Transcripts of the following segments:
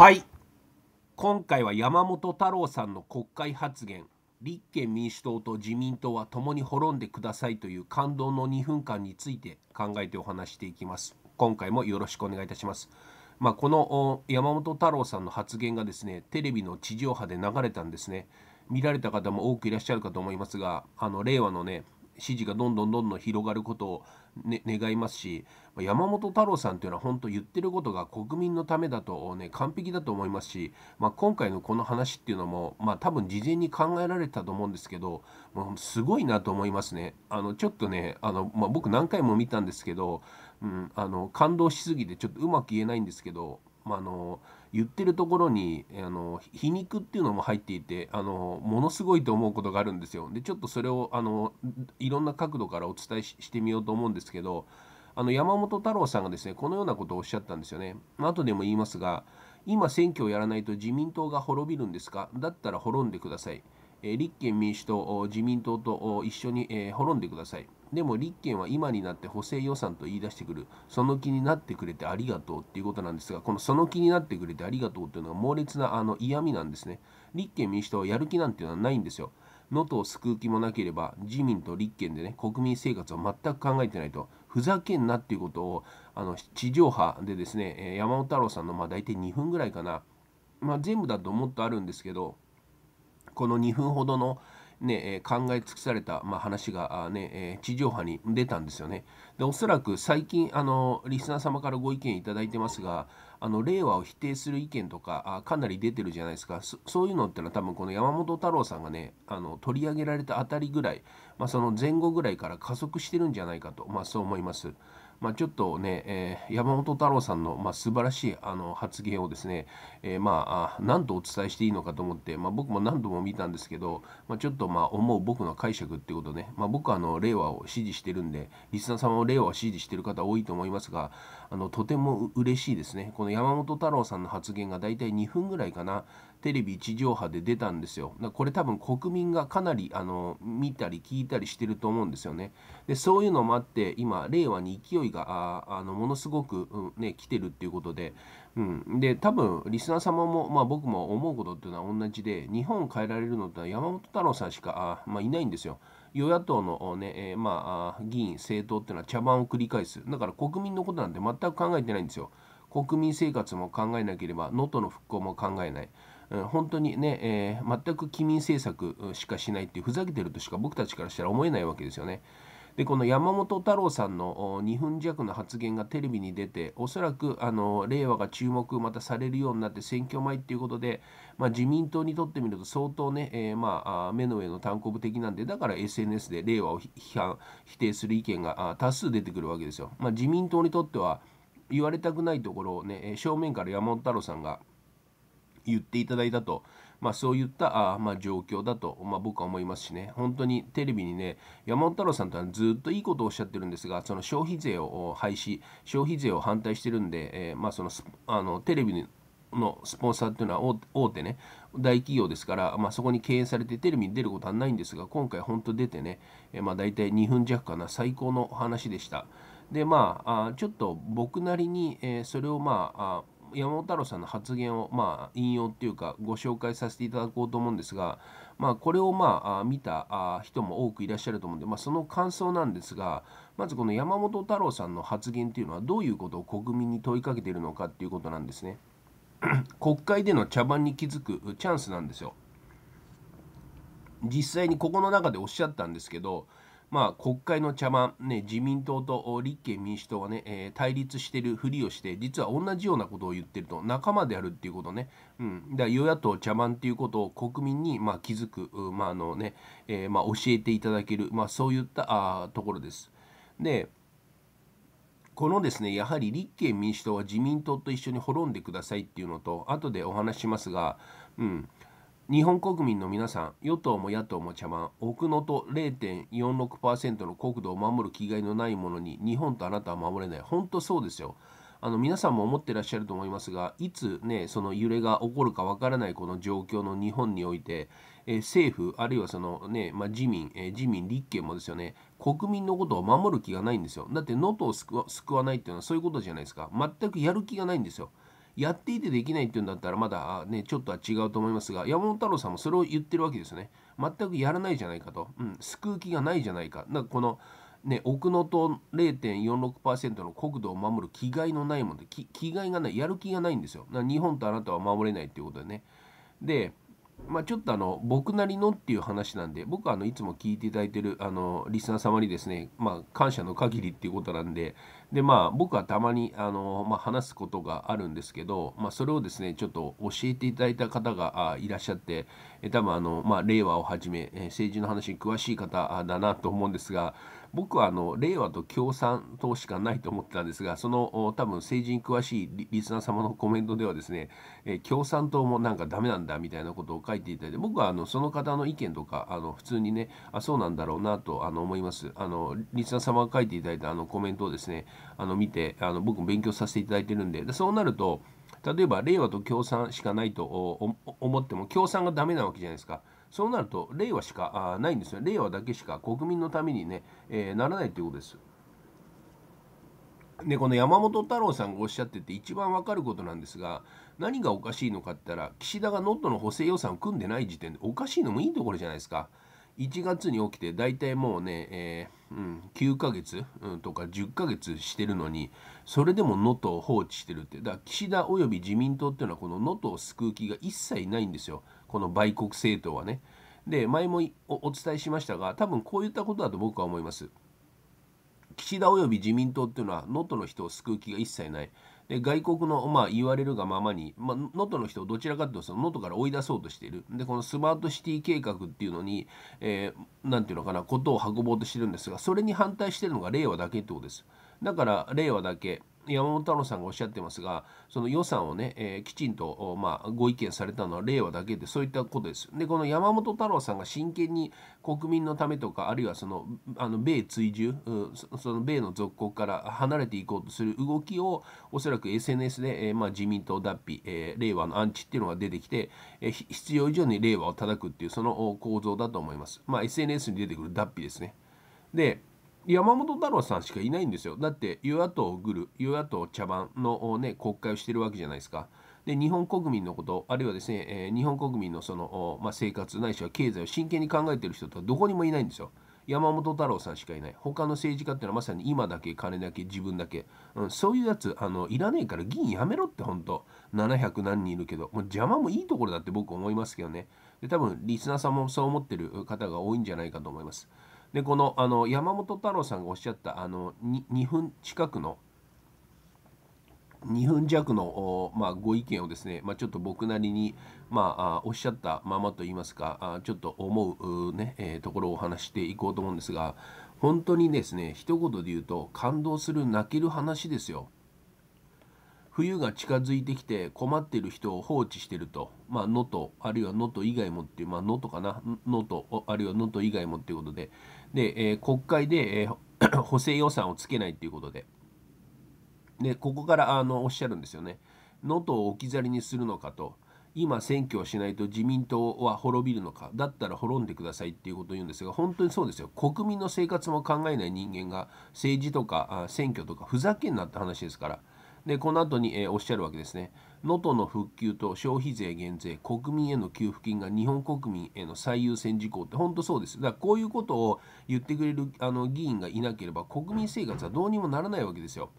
はい今回は山本太郎さんの国会発言立憲民主党と自民党は共に滅んでくださいという感動の2分間について考えてお話していきます今回もよろしくお願いいたしますまあ、この山本太郎さんの発言がですねテレビの地上波で流れたんですね見られた方も多くいらっしゃるかと思いますがあの令和のね支持がどんどんどんどん広がることを、ね、願いますし山本太郎さんというのは本当言ってることが国民のためだと、ね、完璧だと思いますし、まあ、今回のこの話っていうのも、まあ、多分事前に考えられたと思うんですけどもうすごいなと思いますね。あのちょっとねあの、まあ、僕何回も見たんですけど、うん、あの感動しすぎてちょっとうまく言えないんですけど、まあの言ってるところにあの皮肉っていうのも入っていてあのものすごいと思うことがあるんですよ。でちょっとそれをあのいろんな角度からお伝えしてみようと思うんですけどあの山本太郎さんがですねこのようなことをおっしゃったんですよね。後でも言いますが今選挙をやらないと自民党が滅びるんですかだったら滅んでください。立憲民主党、自民党と一緒に滅んでください。でも立憲は今になって補正予算と言い出してくる、その気になってくれてありがとうっていうことなんですが、このその気になってくれてありがとうっていうのは猛烈なあの嫌味なんですね。立憲民主党はやる気なんていうのはないんですよ。能登を救う気もなければ、自民と立憲でね、国民生活を全く考えてないと、ふざけんなっていうことを、あの地上波でですね、山本太郎さんのまあ大体2分ぐらいかな、まあ、全部だともっとあるんですけど、この2分ほどのね、考え尽くされた、まあ、話が、ね、地上波に出たんですよね。でおそらく最近あのリスナー様からご意見いただいてますがあの令和を否定する意見とかあかなり出てるじゃないですかそういうのってのは多分この山本太郎さんがねあの取り上げられたあたりぐらい、まあ、その前後ぐらいから加速してるんじゃないかと、まあ、そう思います。まあ、ちょっとね、えー、山本太郎さんの、まあ、素晴らしいあの発言をですね、えー、まあ、何度お伝えしていいのかと思って、まあ、僕も何度も見たんですけど、まあ、ちょっとまあ思う僕の解釈ってことね、まあ、僕はあの令和を支持してるんで、リスナー様も令和を支持してる方多いと思いますが、あのとても嬉しいですね。この山本太郎さんの発言が大体2分ぐらいかな、テレビ地上波で出たんですよ。これ多分国民がかなりあの見たり聞いたりしてると思うんですよね。でそういうのもあって今令和に勢いがあのものすごく、うん、ね来てるっていうことで、うん、で多分リスナー様も、まあ、僕も思うことっていうのは同じで日本を変えられるのって山本太郎さんしかあ、まあ、いないんですよ。与野党のね、ねえー、まあ、議員、政党っていうのは茶番を繰り返す。だから国民のことなんて全く考えてないんですよ。国民生活も考えなければ、能登の復興も考えない。本当にね、えー、全く機民政策しかしないっていうふざけてるとしか僕たちからしたら思えないわけですよね。でこの山本太郎さんの2分弱の発言がテレビに出ておそらくあの令和が注目またされるようになって選挙前っていうことで、まあ、自民党にとってみると相当ね、えー、まあ、目の上の単行部的なんでだから SNS で令和を批判否定する意見が多数出てくるわけですよ。まあ、自民党にとっては言われたくないところをね正面から山本太郎さんが言っていただいたと、まあ、そういったあ、まあ、状況だと、まあ、僕は思いますしね、本当にテレビにね、山本太郎さんとはずっといいことをおっしゃってるんですが、その消費税を廃止、消費税を反対してるんで、えー、まあ、そのあのテレビのスポンサーっていうのは大手ね、大企業ですから、まあ、そこに敬遠されてテレビに出ることはないんですが、今回本当出てね、えまあ、大体2分弱かな、最高の話でした。で、まあ、ちょっと僕なりに、えそれをまあ山本太郎さんの発言を、まあ、引用っていうかご紹介させていただこうと思うんですが、まあ、これを、まあ、見た人も多くいらっしゃると思うんで、まあ、その感想なんですがまずこの山本太郎さんの発言っていうのはどういうことを国民に問いかけているのかっていうことなんですね。国会での茶番に気づくチャンスなんですよ。実際にここの中でおっしゃったんですけどまあ、国会の茶番、ね、自民党と立憲民主党はね、えー、対立してるふりをして、実は同じようなことを言ってると、仲間であるっていうことね、うん、だ与野党茶番っていうことを国民に、まあ、気づく、まああのねえー、まあ、教えていただける、まあ、そういったあところです。でこのですねやはり立憲民主党は自民党と一緒に滅んでくださいっていうのと後でお話しますが、うん、日本国民の皆さん、与党も野党も茶番、奥野と0.46%の国土を守る気概のないものに、日本とあなたは守れない。本当そうですよ。あの皆さんも思ってらっしゃると思いますが、いつね、その揺れが起こるかわからないこの状況の日本において、え政府、あるいはそのね、まあ、自民、え自民、立憲もですよね、国民のことを守る気がないんですよ。だって、能登を救わないっていうのはそういうことじゃないですか。全くやる気がないんですよ。やっていてできないっていうんだったらまだねちょっとは違うと思いますが山本太郎さんもそれを言ってるわけですよね全くやらないじゃないかと、うん、救う気がないじゃないかなんかこのね、奥野登0.46%の国土を守る気概のないもので気概がないやる気がないんですよ日本とあなたは守れないっていうことでねでまあ、ちょっとあの僕なりのっていう話なんで僕はあのいつも聞いていただいてるあのリスナー様にですね、まあ、感謝の限りっていうことなんでで、まあ、僕はたまにあの、まあ、話すことがあるんですけど、まあ、それをですねちょっと教えていただいた方がいらっしゃって多分あの、まあ、令和をはじめ政治の話に詳しい方だなと思うんですが。僕はあの令和と共産党しかないと思ってたんですがその多分政治に詳しいリスナー様のコメントではですね、え共産党もなんかダメなんだみたいなことを書いていただいて僕はあのその方の意見とかあの普通にねあそうなんだろうなとあの思いますあのリスナー様が書いていただいたあのコメントをですねあの見てあの僕も勉強させていただいてるんででそうなると例えば令和と共産しかないと思っても共産がダメなわけじゃないですかそうなると、令和しかあないんですよ。令和だけしか国民のためにね、えー、ならないということです。で、この山本太郎さんがおっしゃってて一番わかることなんですが、何がおかしいのかって言ったら、岸田がノ登トの補正予算を組んでない時点でおかしいのもいいところじゃないですか。1月に起きて大体もうね、えー、うん、9ヶ月、うん、とか10ヶ月してるのにそれでも能登を放置してるってだから岸田および自民党っていうのはこの能登を救う気が一切ないんですよこの売国政党はね。で前もお伝えしましたが多分こういったことだと僕は思います。岸田および自民党っていうのは能登の人を救う気が一切ない外国の、まあ、言われるがままに、まあ、能登の人をどちらかというとその能登から追い出そうとしているでこのスマートシティ計画っていうのに何、えー、て言うのかなことを運ぼうとしてるんですがそれに反対してるのが令和だけってことですだから令和だけ山本太郎さんがおっしゃってますがその予算をね、えー、きちんと、まあ、ご意見されたのは令和だけでそういったことです。でこの山本太郎さんが真剣に国民のためとかあるいはそのあの米追従その米の属国から離れていこうとする動きをおそらく SNS で、えー、まあ、自民党脱皮、えー、令和のアンチっていうのが出てきて、え必要以上に令和を叩くっていうその構造だと思います。まあ、SNS に出てくる脱皮ですね。で山本太郎さんしかいないんですよ。だって与野党グル、与野党茶番の、ね、国会をしてるわけじゃないですか。で日本国民のこと、あるいはですね、えー、日本国民のその、まあ、生活ないしは経済を真剣に考えてる人とはどこにもいないんですよ。山本太郎さんしかいない。他の政治家ってのはまさに今だけ、金だけ、自分だけ。うん、そういうやつあの、いらねえから議員やめろって、本当700何人いるけど、もう邪魔もいいところだって僕思いますけどね。で、多分、リスナーさんもそう思ってる方が多いんじゃないかと思います。でこのあの山本太郎さんがおっしゃったあの 2, 2分近くの2分弱の、まあ、ご意見をですね、まあ、ちょっと僕なりに、まあ、おっしゃったままといいますかあちょっと思うね、えー、ところをお話していこうと思うんですが本当にですね一言で言うと感動する泣ける話ですよ。冬が近づいてきて困ってる人を放置してると、まあ、能登、あるいは能登以外もっていう、まあ、能登かな、能登、あるいは能登以外もっていうことで、で、えー、国会で、えー、補正予算をつけないっていうことで、で、ここからあのおっしゃるんですよね。能登を置き去りにするのかと、今選挙をしないと自民党は滅びるのか、だったら滅んでくださいっていうことを言うんですが、本当にそうですよ。国民の生活も考えない人間が政治とか選挙とかふざけんなって話ですから。でこの後に、えー、おっしゃるわけですね。能登の復旧と消費税減税、国民への給付金が日本国民への最優先事項って、本当そうです。だからこういうことを言ってくれるあの議員がいなければ、国民生活はどうにもならないわけですよ。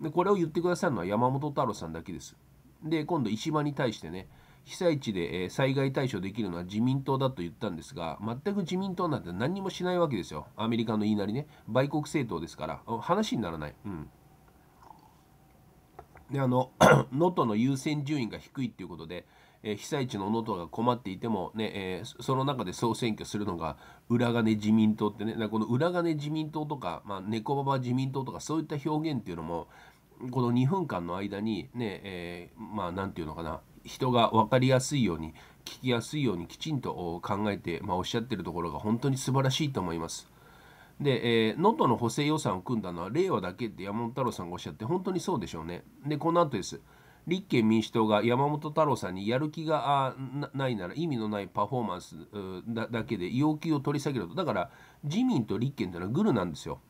でこれを言ってくださるのは山本太郎さんだけです。で、今度、石破に対してね、被災地で、え災害対処できるのは自民党だと言ったんですが、全く自民党なんて何もしないわけですよ。アメリカの言いなりね、売国政党ですから、話にならない。うんであの 能登の優先順位が低いっていうことで、えー、被災地の能登が困っていてもね、えー、その中で総選挙するのが裏金自民党ってねこの裏金自民党とか、まあ、猫ババ自民党とかそういった表現っていうのもこの2分間の間にね、えー、まあ何て言うのかな人が分かりやすいように聞きやすいようにきちんと考えて、まあ、おっしゃってるところが本当に素晴らしいと思います。で、え能、ー、登の補正予算を組んだのは令和だけって山本太郎さんがおっしゃって本当にそうでしょうね。でこの後です立憲民主党が山本太郎さんにやる気がないなら意味のないパフォーマンスだけで要求を取り下げるとだから自民と立憲というのはグルなんですよ。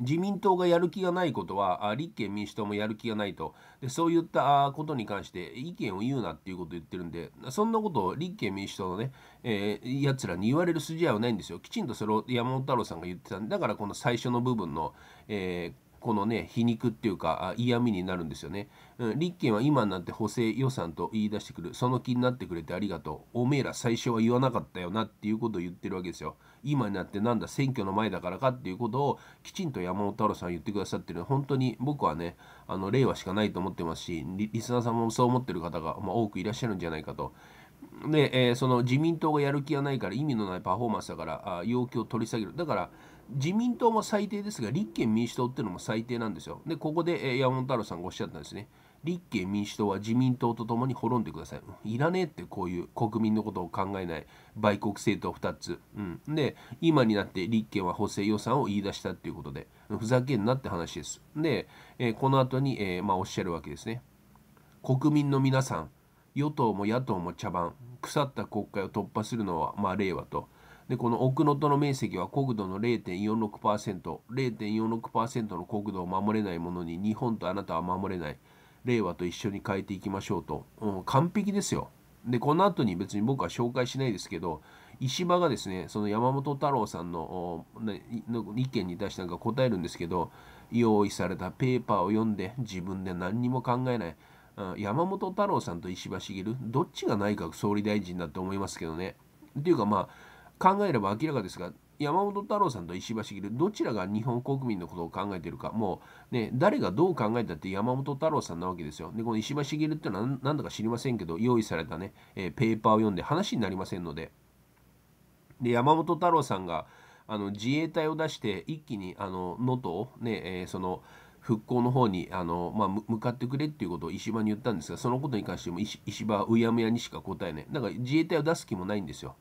自民党がやる気がないことは、立憲民主党もやる気がないと、でそういったことに関して意見を言うなっていうことを言ってるんで、そんなことを立憲民主党のね、えー、やつらに言われる筋合いはないんですよ。きちんとそれを山本太郎さんが言ってたんで、だからこの最初の部分の、えーこのね皮肉っていうか嫌味になるんですよね、うん、立憲は今になって補正予算と言い出してくるその気になってくれてありがとうおめえら最初は言わなかったよなっていうことを言ってるわけですよ今になってなんだ選挙の前だからかっていうことをきちんと山本太郎さん言ってくださってる本当に僕はねあの令和しかないと思ってますしリスナーさんもそう思ってる方が、まあ、多くいらっしゃるんじゃないかとで、えー、その自民党がやる気がないから意味のないパフォーマンスだからあ要求を取り下げるだから自民党も最低ですが、立憲民主党っていうのも最低なんですよ。で、ここで山本太郎さんがおっしゃったんですね。立憲民主党は自民党とともに滅んでください。いらねえってこういう国民のことを考えない売国政党2つ。うん、で、今になって立憲は補正予算を言い出したっていうことで、ふざけんなって話です。で、えー、この後に、えー、まあ、おっしゃるわけですね。国民の皆さん、与党も野党も茶番、腐った国会を突破するのは、まあ、令和と。で、この奥能登の面積は国土の0.46%、0.46%の国土を守れないものに日本とあなたは守れない。令和と一緒に変えていきましょうと。うん、完璧ですよ。で、この後に別に僕は紹介しないですけど、石破がですね、その山本太郎さんの意見に対してなんか答えるんですけど、用意されたペーパーを読んで自分で何にも考えない。うん、山本太郎さんと石破茂、どっちが内閣総理大臣だと思いますけどね。っていうかまあ、考えれば明らかですが山本太郎さんと石破茂どちらが日本国民のことを考えているかもうね誰がどう考えたって山本太郎さんなわけですよでこの石破茂ってのは何だか知りませんけど用意されたね、えー、ペーパーを読んで話になりませんのでで山本太郎さんがあの自衛隊を出して一気にあの能登ね、えー、その復興の方にあの、まあ、向かってくれっていうことを石破に言ったんですがそのことに関しても石破うやむやにしか答えないだから自衛隊を出す気もないんですよ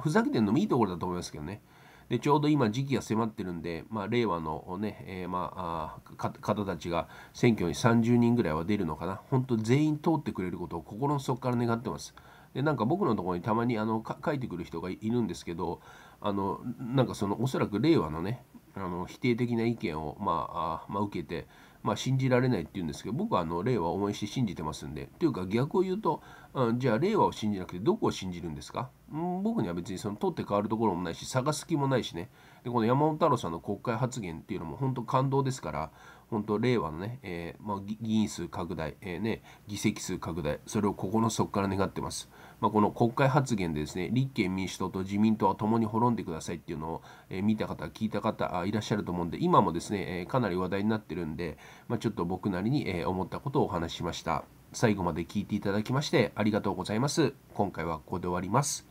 ふざけてんのもいいところだと思いますけどね。でちょうど今時期が迫ってるんで、まあ、令和のね、えー、まあ、方たちが選挙に30人ぐらいは出るのかな本当全員通ってくれることを心の底から願ってますでなんか僕のところにたまにあの書いてくる人がいるんですけどあのなんかそのおそらく令和のねあの否定的な意見を、まあ、あまあ、受けてまあ、信じられないっていうんですけど僕はあの令和を応援して信じてますんでというか逆を言うと、うん、じゃあ令和を信じなくてどこを信じるんですか、うん、僕には別にその取って変わるところもないし探す気もないしねでこの山本太郎さんの国会発言っていうのも本当感動ですから本当令和のね、えー、まあ、議員数拡大、えー、ね、議席数拡大、それをここの底から願ってます。まあ、この国会発言でですね、立憲民主党と自民党は共に滅んでくださいっていうのを、えー、見た方、聞いた方いらっしゃると思うんで、今もですね、えー、かなり話題になってるんで、まあ、ちょっと僕なりに、えー、思ったことをお話ししました。最後まで聞いていただきましてありがとうございます。今回はここで終わります。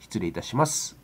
失礼いたします。